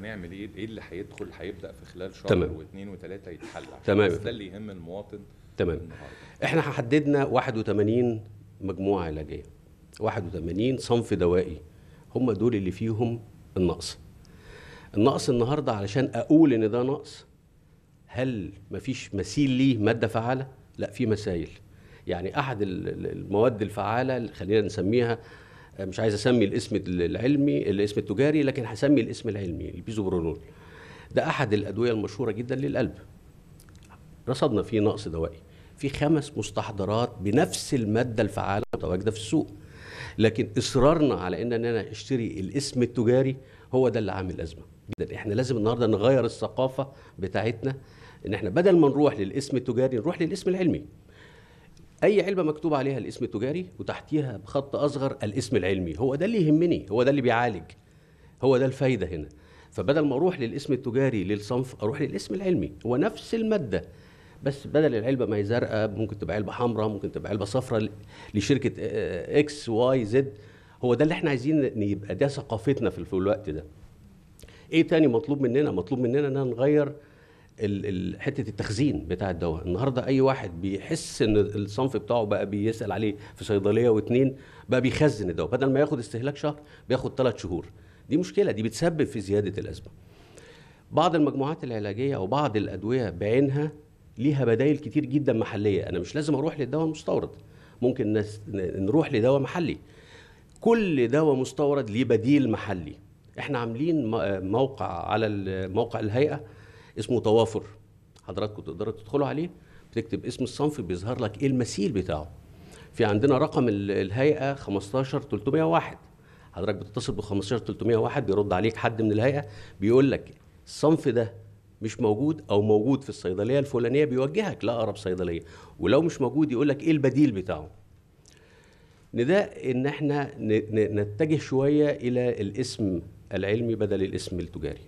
هنعمل ايه ايه اللي هيدخل هيبدا في خلال شهر تمام. واثنين وثلاثه يتحل تمام ده اللي يهم المواطن تمام النهارده احنا حددنا 81 مجموعه علاجيه 81 صنف دوائي هم دول اللي فيهم النقص النقص النهارده علشان اقول ان ده نقص هل مفيش مثيل ليه ماده فعاله لا في مسائل يعني احد المواد الفعاله خلينا نسميها مش عايز اسمي الاسم العلمي الاسم التجاري لكن هسمي الاسم العلمي البيزوبرولول ده احد الادويه المشهوره جدا للقلب رصدنا فيه نقص دوائي في خمس مستحضرات بنفس الماده الفعاله متواجده في السوق لكن اصرارنا على ان انا اشتري الاسم التجاري هو ده اللي عامل ازمه جدا احنا لازم النهارده نغير الثقافه بتاعتنا ان احنا بدل ما نروح للاسم التجاري نروح للاسم العلمي اي علبه مكتوب عليها الاسم التجاري وتحتيها بخط اصغر الاسم العلمي هو ده اللي يهمني هو ده اللي بيعالج هو ده الفايده هنا فبدل ما اروح للاسم التجاري للصنف اروح للاسم العلمي هو نفس الماده بس بدل العلبه ما هي زرقاء ممكن تبقى علبه حمراء ممكن تبقى علبه صفراء لشركه آه، آه، اكس واي زد هو ده اللي احنا عايزين يبقى ده ثقافتنا في الوقت ده ايه تاني مطلوب مننا مطلوب مننا ان نغير حته التخزين بتاع الدواء النهارده اي واحد بيحس ان الصنف بتاعه بقى بيسال عليه في صيدليه واتنين بقى بيخزن الدواء بدل ما ياخد استهلاك شهر بياخد ثلاث شهور دي مشكله دي بتسبب في زياده الازمه بعض المجموعات العلاجيه او بعض الادويه بعينها ليها بدايل كتير جدا محليه انا مش لازم اروح للدواء المستورد ممكن نس... نروح لدواء محلي كل دواء مستورد ليه بديل محلي احنا عاملين موقع على موقع الهيئه اسمه توافر حضراتكم تقدروا تدخلوا عليه بتكتب اسم الصنف بيظهر لك ايه المثيل بتاعه في عندنا رقم الهيئه 15301 حضرتك بتتصل ب 15301 بيرد عليك حد من الهيئه بيقول لك الصنف ده مش موجود او موجود في الصيدليه الفلانيه بيوجهك لاقرب صيدليه ولو مش موجود يقول لك ايه البديل بتاعه نداء ان احنا نتجه شويه الى الاسم العلمي بدل الاسم التجاري